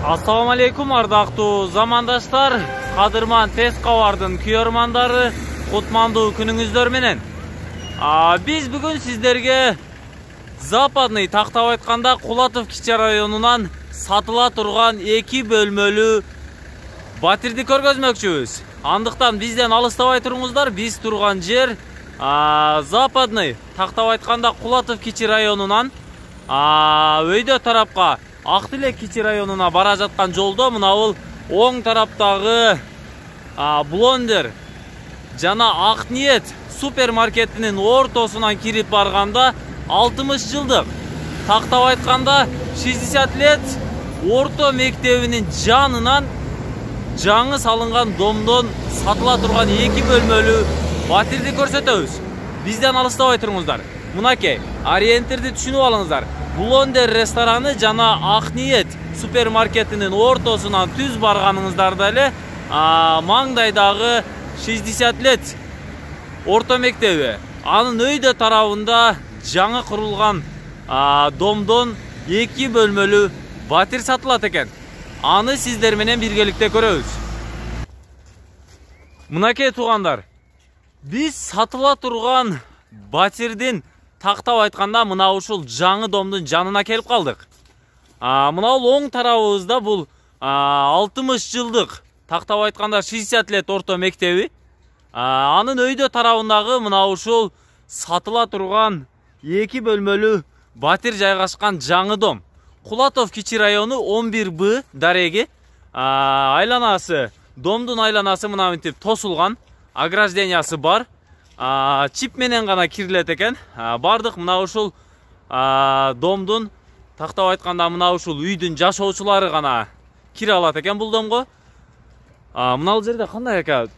Ассаламу алейкум ардактуу замандаштар, қадырман тез кабардын күйөрмандары, кутмандуу күнүңүздөр менен. А, биз бүгін сіздерге Западный тақтау айтқанда құлатов кичи районунан сатыла турган эки бөлмөлүү батирди көргөзмөкчүбүз. Андыктан бизден алыстабай туруңуздар, биз тұрған жер а, Западный тактап айтканда Кулатов кичи районунан а, өйдө тарапка ак кетер районына районуна бара жатқан жолдо мына оң тараптағы блондер жана ак ниет супермаркетинин ортосунан кирип барганда алтымыш жылдык тактап айтканда шестьдесят лет орто мектебинин жанынан жаңы салынган домдон сатыла турган эки бөлмөлүү батирди көрсөтөбүз бизден алыстабай туруңуздар мынакей ориентирди түшүнүп алыңыздар Блондер рестораны жана Ақниет супермаркетінің ортосынан түз барганыңыздарда эле Маңдайдағы 60 лет орта мектебі. Анын өйдө тарауында жаңы құрылған домдон екі бөлмөлүү батир сатылат екен. Аны сиздер менен биргеликте көрөбүз. Мынакей туугандар, биз сатыла тұрған батирдин Тақтау айтқанда мынау ушул жаңы домдың жанына келип калдык мынау оң тарабыбызда бул 60 жылдық тақтау айтқанда 60 лет орто мектеуі. анын өйдө тарауындағы мына ушул сатыла тұрған екі бөлмөлүү батир жайгашкан жаңы дом кулатов кичи районы 11 б дареги айланасы домдун айланасы мына мынтип тосулган ограждениясы бар чип менен гана кирилет экен баардык мына ушул домдун тактап айтканда мына ушул үйдүн жашоочулары гана кире алат экен бул домго мынал жерде кандай ака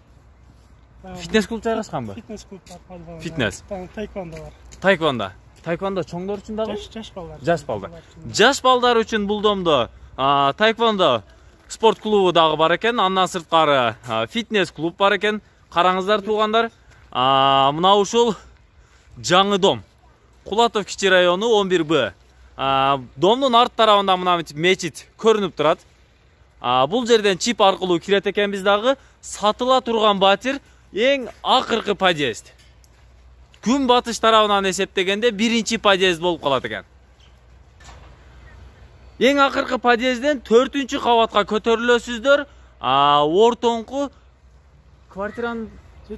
фитнес клуб жайгашканбы фитнес клуб подвал фитнес тайквондо бар тайквондо тайквондо чоңдор үчүн дагы жаш балдар жаш балдар жаш балдар үчүн бул домдо тайквондо спорт клубу дагы бар экен андан сырткары фитнес клуб бар экен караңыздар туугандар мына ушул жаңы дом кулатов кичи району 11 б домдун арт тарабында мына мечит көрүнүп турат Бұл жерден чип аркылуу кирет экенбиз дагы сатыла турган батир ең акыркы подъезд күн батыш тарабынан эсептегенде биринчи подъезд болуп калат экен эң акыркы подъездден төртүнчү кабатка көтөрүлөсүздөр ортоңку квартиранын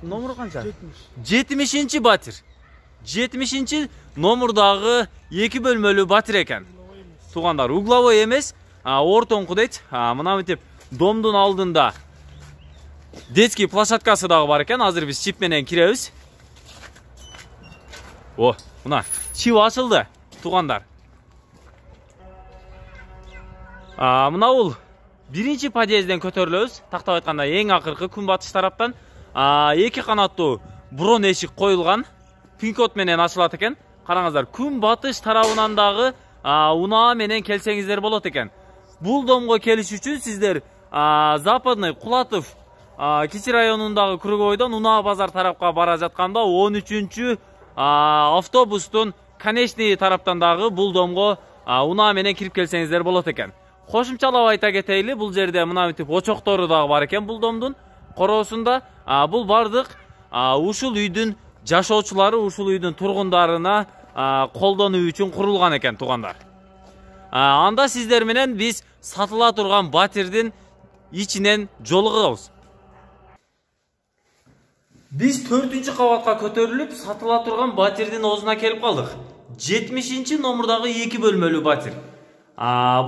номер қанша жетімішінші батир жетімішінші номердағы екі бөлмөлі батир екен туғандар угловой емес ортоңку дейт мына мынтип домдың алдында детский площадкасы дагы бар екен азыр біз чип менен киребиз о мына чип ачылды туугандар мына бул биринчи подъездден көтөрүлөбүз тактап айтқанда ең акыркы күн батыш тараптан екі канаттуу бұрын ешік қойылған пинкот менен ачылат екен караңыздар күн батыш тарабынан дагы унаа менен келсеңиздер болот экен бул домго келиш үчүн сиздер западный кулатов районындағы районундагы круговойдон унаа базар тарапқа бара жатканда 13 үчүнчү автобустун конечный тараптан дагы бул домго унаа менен кирип келсеңиздер болот экен кошумчалап айта кетейли бул жерде мына мынтип очоктору дагы бар экен бул домдун короосунда бұл бардық ушул үйдүн жашоочулары ушул үйдүн тургундарына колдонуу үчүн курулган экен туугандар анда сиздер менен биз сатыла турган батирдин ичинен жолугабыз биз төртүнчү кабатка көтөрүлүп сатыла турган батирдин оозуна келип калдык жетимишинчи номурдагы эки бөлмөлүү батир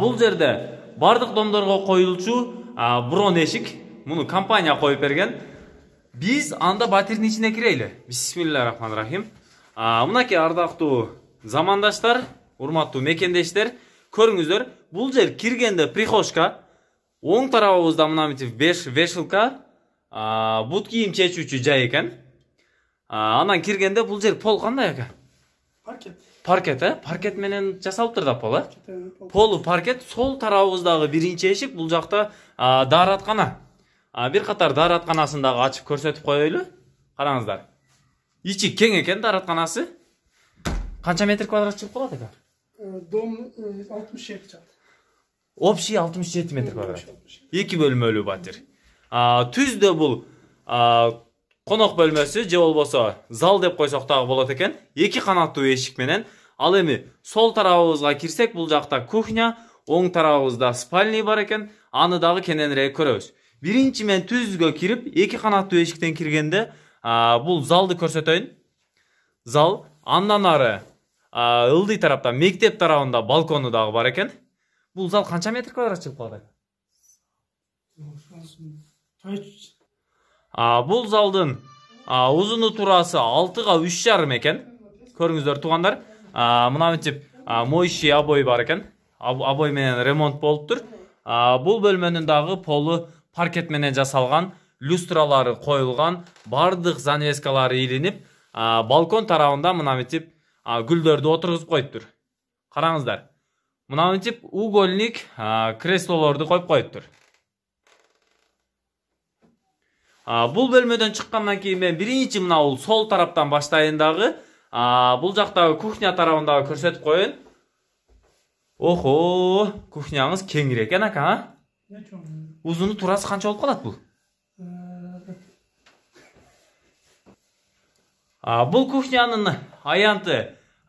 бул жерде бардык домдорго коюлчу брон эшик муну компания коюп берген биз анда батирдин ичине кирели бисмилля рахманир рахим мынакей ардактуу замандаштар урматтуу мекендештер көрүңүздөр бул жер киргенде прихожка оң тарабыбызда мына мынтип вешилка бут кийим чечүүчү жай экен анан киргенде бул жер пол кандай экен паркет паркет э паркет менен жасалыптыр да пол э полу паркет сол тарабыбыздагы биринчи эшик бул жакта даараткана бир катар дааратканасындагы ачып көрсөтүп коелу караңыздар ичи кең екен даратқанасы қанша метр квадрат чыгып калат екен э, дом э, алтымыш жети чат общий алтымыш жети метр квадрат эки бөлмөлүү батир түздө бул конок бөлмесі же болбосо зал деп қойсақ дагы болады екен екі канаттуу эшик менен ал эми сол тарабыбызга кирсек бул жакта кухня оң тарабыбызда спальный бар экен аны дагы кененирээк көрөбүз биринчи мен түзгө кирип эки канаттуу эшиктен киргенде бул залды көрсөтөйүн зал андан ары ылдый тарапта мектеп тарабында балкону дагы бар экен бул зал канча метр квадрат чыгып калат бул залдын узуну турасы алтыга үч жарым экен көрүңүздөр туугандар мына мынтип моющий обой бар экен обой менен ремонт болуптур бул бөлмөнүн дагы полу паркет менен жасалган люстралары коюлган баардык занавескалары илинип балкон тарабында мына мынтип гүлдөрдү отургузуп коюптур караңыздар мына мынтип угольник креслолорду коюп коюптур бул бөлмөдөн чыккандан кийин мен биринчи мына бул сол тараптан баштайын дагы бул жактагы кухня тарабындагы көрсөтүп коеюн охо кухняңыз кеңирээк экен ака ұзыны турасы қанша болып қалады бұл а, бұл кухняның аянты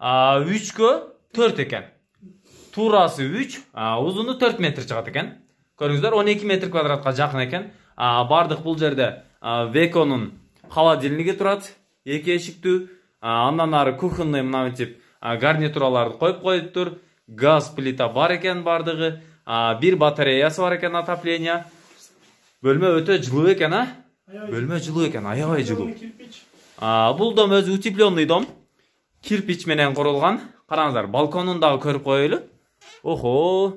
үчкө төрт екен турасы үч ұзыны төрт метр шығады екен Көріңіздер 12 метр квадратқа жақын екен бардық бұл жерде веконың холодильнигі тұрады екі эшиктүү андан ары кухонный мына тип гарнитураларды қойып тұр газ плита бар екен бардығы бир батареясы бар екен отопление Бөлме өте жылуу екен, а бөлмө жылуу экен аябай жылуу Бұл дом өзү утепленный дом кирпич менен курулган Қараңыздар, балконун дагы көрүп коелу охо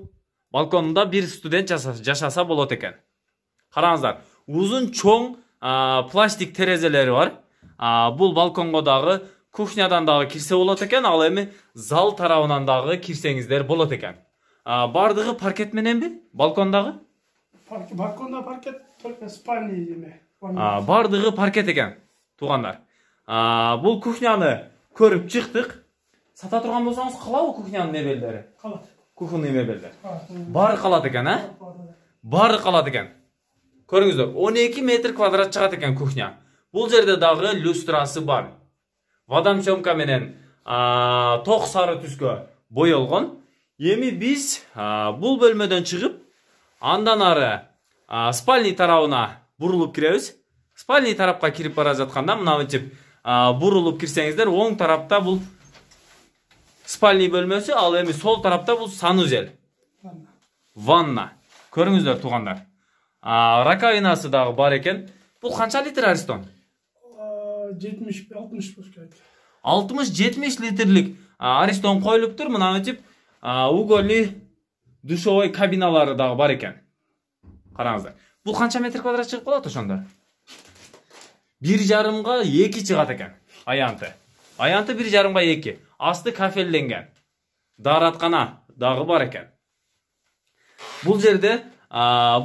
балконунда бир студент жашаса болот екен Қараңыздар, ұзын чоң пластик терезелери бар бұл балконго дагы кухнядан дагы кирсе болот екен ал эми зал тарабынан дагы кирсеңиздер болот екен бардығы паркет мененби балкондагы балконда паркет только спальный эме баардыгы паркет экен туугандар бул кухняны көрүп чыктык сата турган болсоңуз калабы кухнянын мебелдери калат кухонный мебелдер баары калат экен а баары калат экен көрүңүздөр он метр квадрат чыгат экен кухня бул жерде дагы люстрасы бар водомсемка менен ток сары түскө боелгон эми биз бул бөлмөдөн чыгып андан ары спальный тарабына бурулуп киребиз спальный тарапка кирип бара жатканда мына мынтип бурулуп кирсеңиздер оң тарапта бұл спальный бөлмөсү ал эми сол тарапта бул санузел ванна туғандар. туугандар раковинасы дагы бар екен, бұл канча литр аристон жетимиш алтымыш болуш керек алтымыш жетимиш литрлик аристон коюлуптур мына уголь душевой кабиналары дагы бар екен караңыздар Бұл қанша метр квадрат чыгып калат ошондо бир жарымга эки чыгат экен аянты аянты бир жарымга эки асты кафелденген даратқана дағы бар екен бұл жерде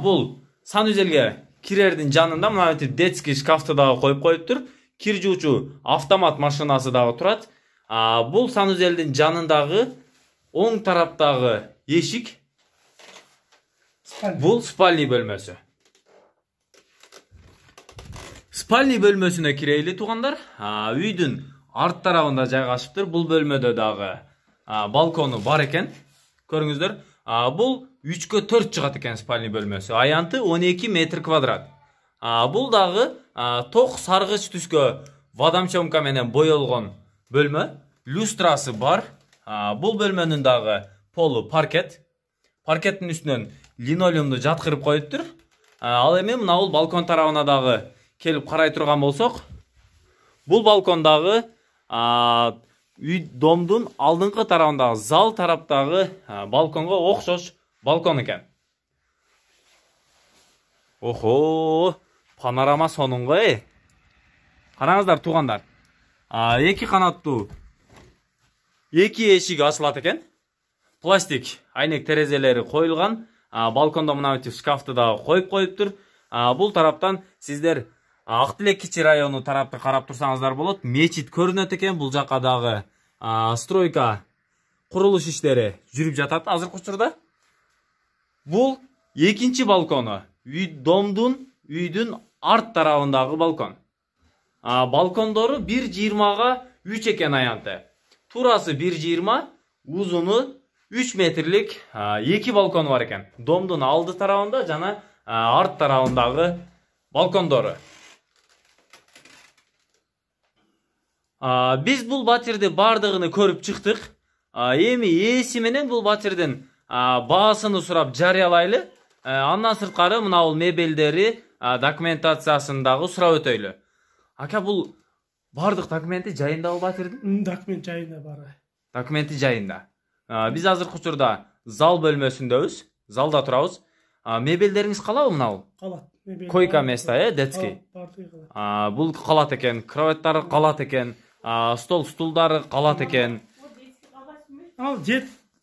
бул сан өзелге кирердин жанында мына детский шкафты дагы қойып коюптур кир жуучу автомат машинасы дагы турат бул санузелдин жанындагы оң тараптағы ешік бұл спальни бөлмесі спальный бөлмөсүнө кирели туугандар үйдің арт тарабында жайгашыптыр Бұл бөлмөдө дагы балконы бар экен көрүңүздөр Бұл үчкө төрт чыгат екен спальни бөлмесі. аянты 12 метр квадрат Бұл дағы ток сарғыш түскө водомчемка менен боелгон бөлмө люстрасы бар бұл бөлменің дағы полу паркет паркеттің үстінен линолеумды жатқырып қойыттыр. ал эми мынабул балкон тарабына дағы келіп қарай тұрған болсақ Бұл балкон дагы үй домдун алдыңкы тарабындагы зал тараптағы балконға оқшош балкон екен охо панорама соның ғой э? қараңыздар туғандар туугандар эки екі эшиги ачылат экен пластик айнек терезелері қойылған балкондо балконда мына шкафты дагы қойып қойып тұр бұл тараптан сіздер ак тилек кичи району тарапты карап турсаңыздар болот мечит көрүнөт экен бул жака дагы стройка курулуш иштери жүрүп жатат азыркы учурда бул экинчи балкону үй домдун үйдүн арт тарабындагы балкон балкондору бир жыйырмага үч экен аянты Turası 1.20 uzunu 3 metrlik iki balkon var ekan домдун алды тарабында жана арт тарабындагы балкондору биз бул батирди баардыгын көрүп чыктык эми ээси менен бул батирдин баасын сурап жарыялайлы андан сырткары мына бул мебелдери документациясын дагы сурап өтөйлү ака бул баардык документи жайындабы батирдин документ жайында баары документи жайында биз азыркы учурда зал бөлмөсүндөбүз залда турабыз мебелдериңиз калабы мынабу калат койка место э детский бул калат экен кроваттар калат экен стол стулдары калат экен ал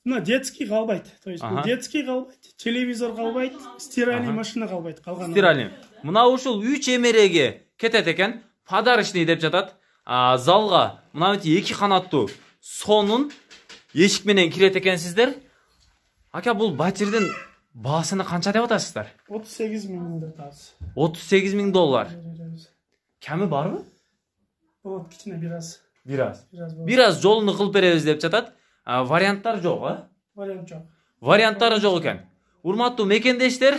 мына детский калбайт то есть детский калбайт телевизор калбайт стиральный машина калбайт калганы стиральный мына ушул үч эмереге кетет экен подарочный деп жатат ә, залға мынанеке екі қанатты сонун эшик менен кирет экенсиздер ака бул батирдин баасыны канча деп атасыздар отуз сегиз миң деп атабыз отуз доллар Кәмі барбы болот кичине бир аз бир аз бир аз жолуну кылып беребиз деп жатат варианттар жок э вариант жок варианттары жоқ экен урматтуу мекендештер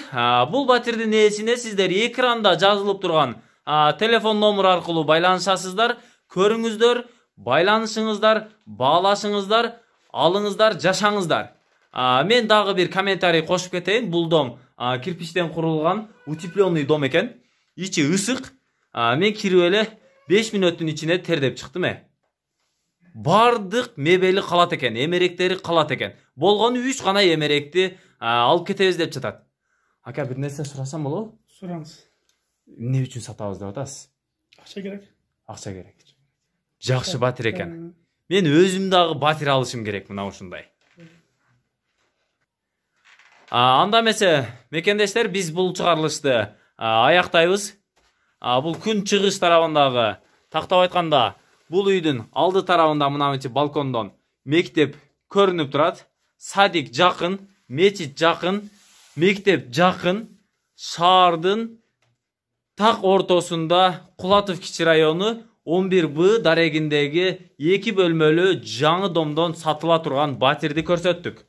бул батирдин ээсине сиздер экранда жазылып турган телефон номер аркылуу байланышасыздар көріңіздер байланысыңыздар бағаласыңыздар алыңыздар жашаңыздар мен дағы бір комментарий қосып кетейін бұл дом кирпичтен құрылған утепленный дом екен ичі ысық мен кіріп эле беш мүнөттүн ичинде тердеп чыктым э баардык мебели қалат екен, эмеректери қалат екен. болгону үч гана эмеректи алып кетебиз деп жатады ака бир нерсе сурасам болобу сураңыз не үшін сатабыз деп атасыз ақша керек ақша керек жақсы батыр екен мен өзім дағы батыр алышым керек мына ушундай анда эмесе мекендештер биз бул чыгарылышты аяктайбыз бул күн чыгыш тарабындагы тактап айтқанда, бұл үйдүн алды тарабында мына мынтип балкондон мектеп көрүнүп турат садик жақын, мечит жақын, мектеп жақын, шаардын так ортосунда кулатов кичи району 11B дарегіндегі екі бөлмөлі жаңы домдон сатыла турган батирди көрсеттік.